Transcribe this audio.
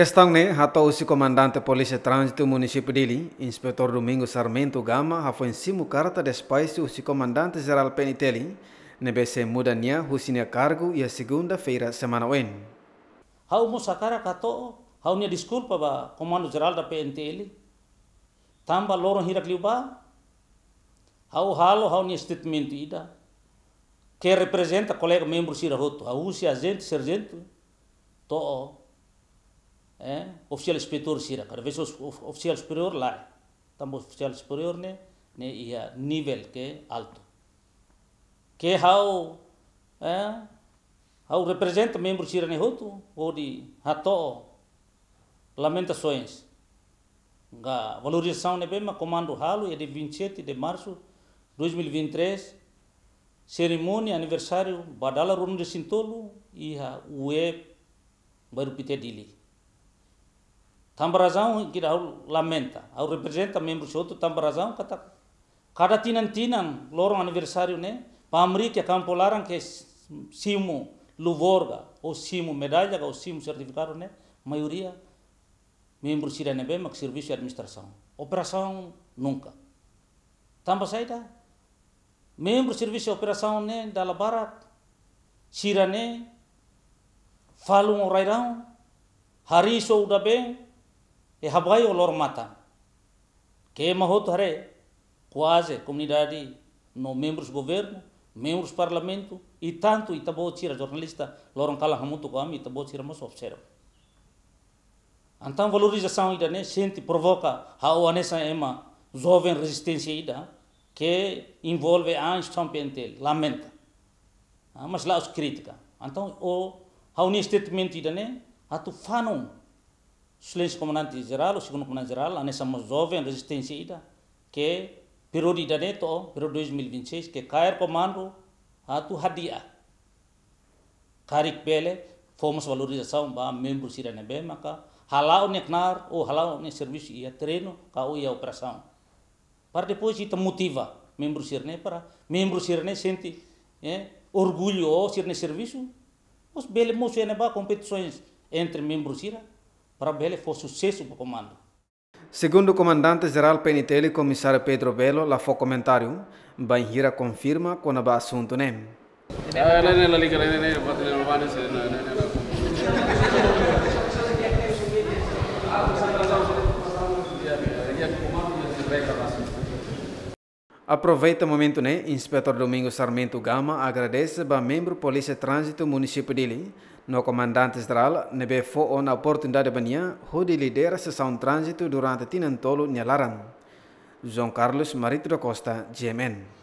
Questão né, até o comandante Polícia Trânsito Município dele, inspetor Domingos Sarmento Gama, já foi em cima carta tá depois o comandante geral Penitelli, nebese mudania husinia cargo e a segunda-feira semana wen. Hau musakara kato, hau nia desculpa ba comando geral da PNTL, tamba loro hirak liuba, hau halo hau nia statement ida, que representa colega membro sirahoto, a uci agente, sargento, to'o, eh, oficial superior sira kada o oficial superior lá. o oficial superior ne ne ia nível que alto Que hau é hau representa membro sira ne hotu odi hato lamentações A valorização ne bema comando ralo é de 27 de março de 2023 cerimônia aniversário badala de sintolo ia uep baru pite dili Tambah razão kita lamenta, au representa membro soto tambah razão kata cada tinan tinan lorong aniversário né, pamri que campolaran que simo luvorga ou simo medalha ou simo certificado né, maioria membro sira nebe mas serviço de administração. Operação nunca. Tambah saida membro serviço de operação né da labarak sirane né falung rairão hari sou da bem eh, o olor mata. Que mahoto hare, quase comunidade, no membros governo, membros do parlamento, e tanto itabo tira jornalista, loron kala hamuto kami, itabo tira mas observa. Então valorização ida né, sente provoca a oanessa ema jovem resistência ida que envolve a instituição pentel, lamenta. Mas lá os crítica. Então o há um statement ida né, a tu fanon Sulawesi Komunan geral Sulawesi Komunan Israel, ane sama jovem resistência ida, que período ida neto, período 2026, que cair comando, atu hadia. Karik pele, fomos valorização ba membros ira nebe, maka halau neknar, ou halau ne serviço ia treino, ka ia operação. Para depois ita motiva membros ira para membros ira sente é orgulho ou ira serviço, os bele moço ene ba competições entre membros ira, para Belo foi sucesso para comando. Segundo o comandante-geral PNTL, comissário Pedro Belo, lá foi comentário, Banhira confirma com o assunto, né? Aproveita o momento, né? Inspetor Domingos Sarmento Gama agradece para membro Polícia Trânsito Município de Lille No comandante Israel ne be fo una oportunidade de banhia, hoje lidera se são trânsito durante tinan tolo nyalaran. João Carlos Marito da Costa, GMN.